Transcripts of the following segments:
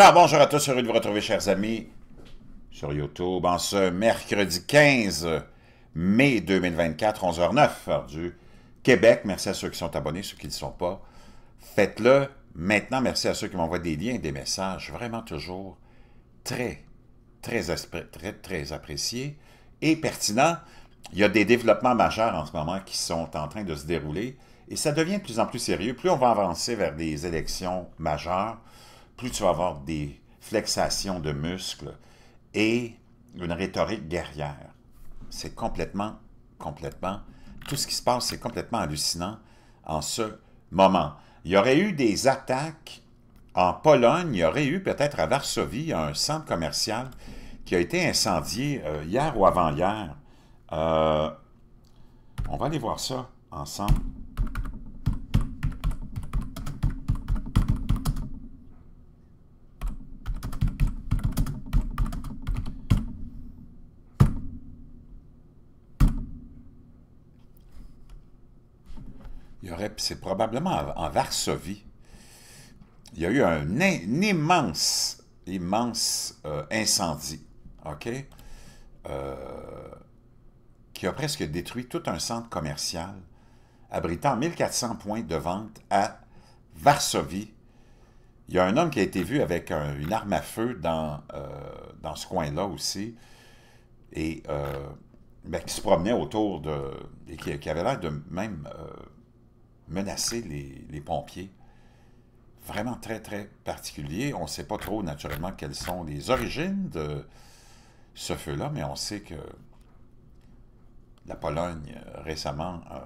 Alors, bonjour à tous, heureux de vous retrouver, chers amis, sur YouTube, en ce mercredi 15 mai 2024, 11h09, heure du Québec. Merci à ceux qui sont abonnés, ceux qui ne le sont pas. Faites-le maintenant. Merci à ceux qui m'envoient des liens, des messages, vraiment toujours très, très, très, très appréciés et pertinents. Il y a des développements majeurs en ce moment qui sont en train de se dérouler et ça devient de plus en plus sérieux. Plus on va avancer vers des élections majeures, plus tu vas avoir des flexations de muscles et une rhétorique guerrière. C'est complètement, complètement, tout ce qui se passe, c'est complètement hallucinant en ce moment. Il y aurait eu des attaques en Pologne, il y aurait eu peut-être à Varsovie un centre commercial qui a été incendié euh, hier ou avant-hier. Euh, on va aller voir ça ensemble. c'est probablement en, Varsovie, il y a eu un, immense, immense euh, incendie, OK? Euh, qui a presque détruit tout un centre commercial abritant 1400 points de vente à Varsovie. Il y a un homme qui a été vu avec une arme à feu dans, euh, dans ce coin-là aussi, et ben, qui se promenait autour de... et qui avait l'air de même menacer les, pompiers. Vraiment très, très particulier. On ne sait pas trop, naturellement, quelles sont les origines de ce feu-là, mais on sait que la Pologne, euh, récemment, euh,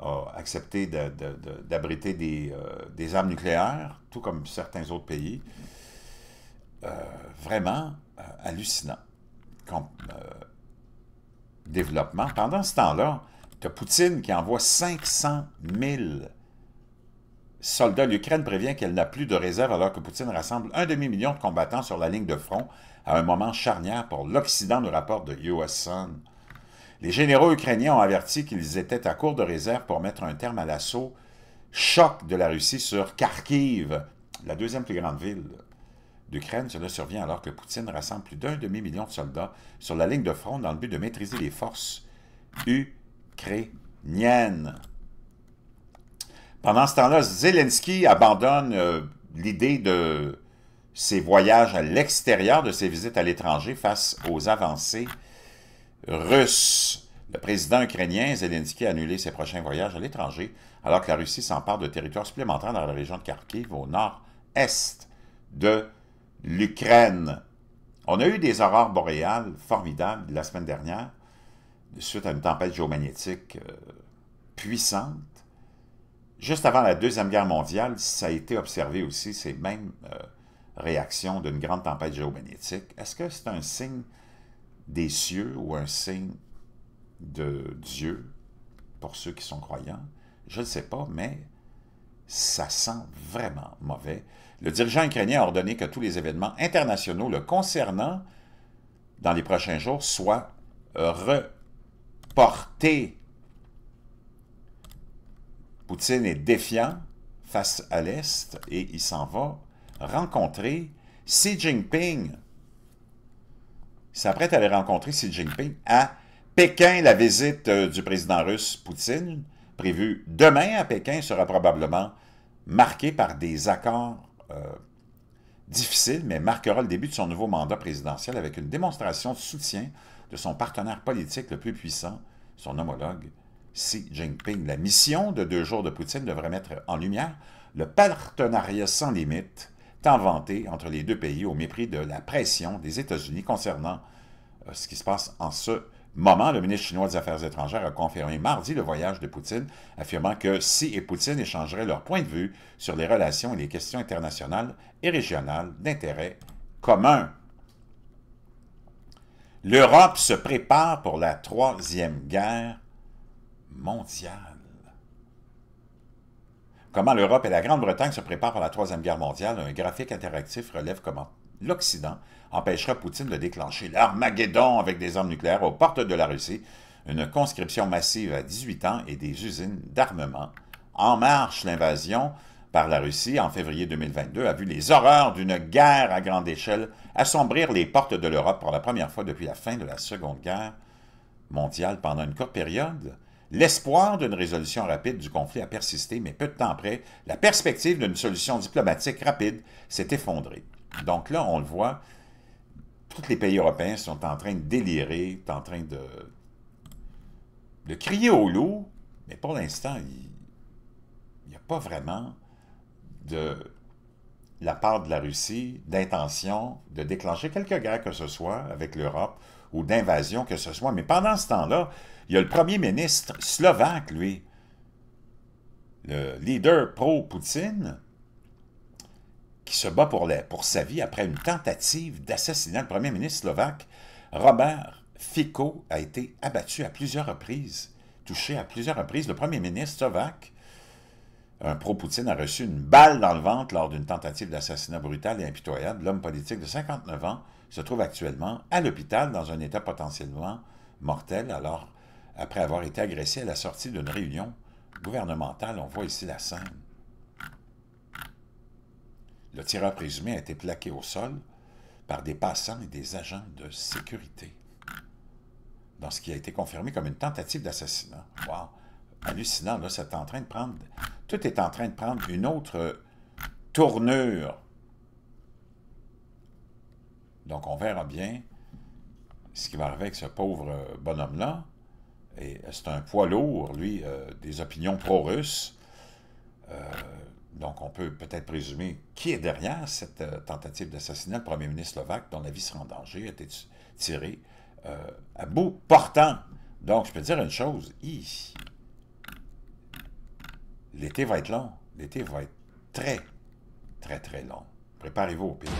a accepté d'abriter euh, des, armes nucléaires, tout comme certains autres pays. vraiment hallucinant comme développement. Pendant ce temps-là, tu Poutine qui envoie 500 000 soldats. L'Ukraine prévient qu'elle n'a plus de réserve alors que Poutine rassemble un demi-million de combattants sur la ligne de front à un moment charnière pour l'Occident, nous rapporte de US Sun. Les généraux ukrainiens ont averti qu'ils étaient à court de réserve pour mettre un terme à l'assaut choc de la Russie sur Kharkiv, la deuxième plus grande ville d'Ukraine. Cela survient alors que Poutine rassemble plus d'un demi-million de soldats sur la ligne de front dans le but de maîtriser les forces ukrainiennes ukrainienne. Pendant ce temps-là, Zelensky abandonne euh, l'idée de ses voyages à l'extérieur, de ses visites à l'étranger face aux avancées russes. Le président ukrainien Zelensky a annulé ses prochains voyages à l'étranger alors que la Russie s'empare de territoires supplémentaires dans la région de Kharkiv au nord-est de l'Ukraine. On a eu des aurores boréales formidables la semaine dernière suite à une tempête géomagnétique euh, puissante. Juste avant la Deuxième Guerre mondiale, ça a été observé aussi, ces mêmes euh, réactions d'une grande tempête géomagnétique. Est-ce que c'est un signe des cieux ou un signe de Dieu pour ceux qui sont croyants? Je ne sais pas, mais ça sent vraiment mauvais. Le dirigeant ukrainien a ordonné que tous les événements internationaux le concernant dans les prochains jours soient euh, re... Porté, Poutine est défiant face à l'Est et il s'en va rencontrer Xi Jinping. Il s'apprête à aller rencontrer Xi Jinping à Pékin. La visite euh, du président russe Poutine, prévue demain à Pékin, sera probablement marquée par des accords euh, difficiles, mais marquera le début de son nouveau mandat présidentiel avec une démonstration de soutien de son partenaire politique le plus puissant, son homologue Xi Jinping. La mission de deux jours de Poutine devrait mettre en lumière le partenariat sans limite tant vanté entre les deux pays au mépris de la pression des États-Unis concernant euh, ce qui se passe en ce moment. Le ministre chinois des Affaires étrangères a confirmé mardi le voyage de Poutine, affirmant que Xi et Poutine échangeraient leur point de vue sur les relations et les questions internationales et régionales d'intérêt commun. L'Europe se prépare pour la Troisième Guerre mondiale. Comment l'Europe et la Grande-Bretagne se préparent pour la Troisième Guerre mondiale, un graphique interactif relève comment l'Occident empêchera Poutine de déclencher l'Armageddon avec des armes nucléaires aux portes de la Russie, une conscription massive à 18 ans et des usines d'armement. En marche, l'invasion par la Russie en février 2022 a vu les horreurs d'une guerre à grande échelle assombrir les portes de l'Europe pour la première fois depuis la fin de la Seconde Guerre mondiale pendant une courte période. L'espoir d'une résolution rapide du conflit a persisté, mais peu de temps après, la perspective d'une solution diplomatique rapide s'est effondrée. Donc là, on le voit, tous les pays européens sont en train de délirer, en train de, de crier au loup, mais pour l'instant, il n'y a pas vraiment de la part de la Russie d'intention de déclencher quelque guerre que ce soit avec l'Europe ou d'invasion que ce soit. Mais pendant ce temps-là, il y a le premier ministre slovaque, lui, le leader pro-Poutine, qui se bat pour, pour sa vie après une tentative d'assassinat. Le premier ministre slovaque, Robert Fico, a été abattu à plusieurs reprises, touché à plusieurs reprises. Le premier ministre slovaque un pro-Poutine a reçu une balle dans le ventre lors d'une tentative d'assassinat brutal et impitoyable. L'homme politique de 59 ans se trouve actuellement à l'hôpital dans un état potentiellement mortel alors, après avoir été agressé à la sortie d'une réunion gouvernementale. On voit ici la scène. Le tireur présumé a été plaqué au sol par des passants et des agents de sécurité dans ce qui a été confirmé comme une tentative d'assassinat hallucinant, là, c'est en train de prendre... Tout est en train de prendre une autre euh, tournure. Donc, on verra bien ce qui va arriver avec ce pauvre euh, bonhomme-là. Et euh, c'est un poids lourd, lui, des opinions pro-russes. donc, on peut peut-être présumer qui est derrière cette tentative d'assassinat. Le premier ministre slovaque, dont la vie sera en danger, a été tiré à bout portant. Donc, je peux dire une chose. ici. L'été va être long. L'été va être très, très, très long. Préparez-vous au pire.